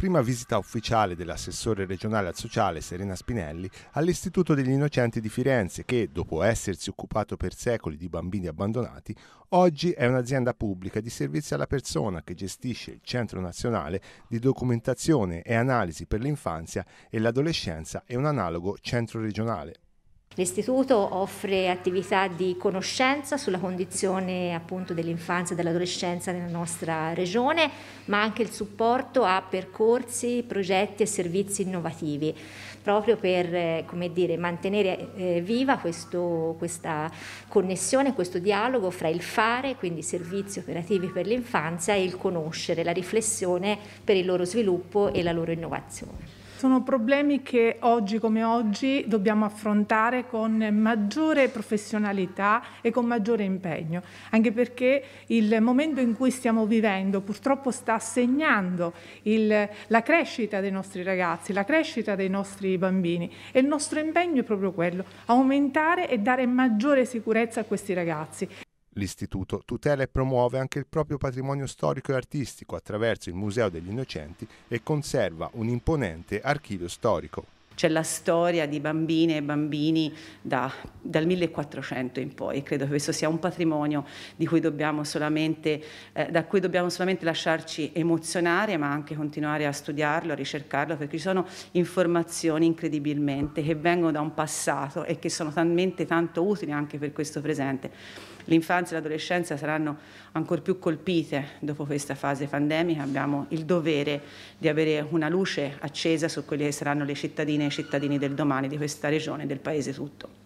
prima visita ufficiale dell'assessore regionale al sociale Serena Spinelli all'Istituto degli Innocenti di Firenze che, dopo essersi occupato per secoli di bambini abbandonati, oggi è un'azienda pubblica di servizi alla persona che gestisce il Centro Nazionale di Documentazione e Analisi per l'infanzia e l'adolescenza e un analogo centro regionale. L'istituto offre attività di conoscenza sulla condizione appunto, dell'infanzia e dell'adolescenza nella nostra regione, ma anche il supporto a percorsi, progetti e servizi innovativi, proprio per eh, dire, mantenere eh, viva questo, questa connessione, questo dialogo fra il fare, quindi servizi operativi per l'infanzia, e il conoscere, la riflessione per il loro sviluppo e la loro innovazione. Sono problemi che oggi come oggi dobbiamo affrontare con maggiore professionalità e con maggiore impegno, anche perché il momento in cui stiamo vivendo purtroppo sta segnando il, la crescita dei nostri ragazzi, la crescita dei nostri bambini e il nostro impegno è proprio quello, aumentare e dare maggiore sicurezza a questi ragazzi. L'Istituto tutela e promuove anche il proprio patrimonio storico e artistico attraverso il Museo degli Innocenti e conserva un imponente archivio storico. C'è la storia di bambine e bambini da, dal 1400 in poi. Credo che questo sia un patrimonio cui eh, da cui dobbiamo solamente lasciarci emozionare, ma anche continuare a studiarlo, a ricercarlo, perché ci sono informazioni incredibilmente che vengono da un passato e che sono talmente tanto utili anche per questo presente. L'infanzia e l'adolescenza saranno ancora più colpite dopo questa fase pandemica. Abbiamo il dovere di avere una luce accesa su quelle che saranno le cittadine cittadini del domani di questa regione e del paese tutto.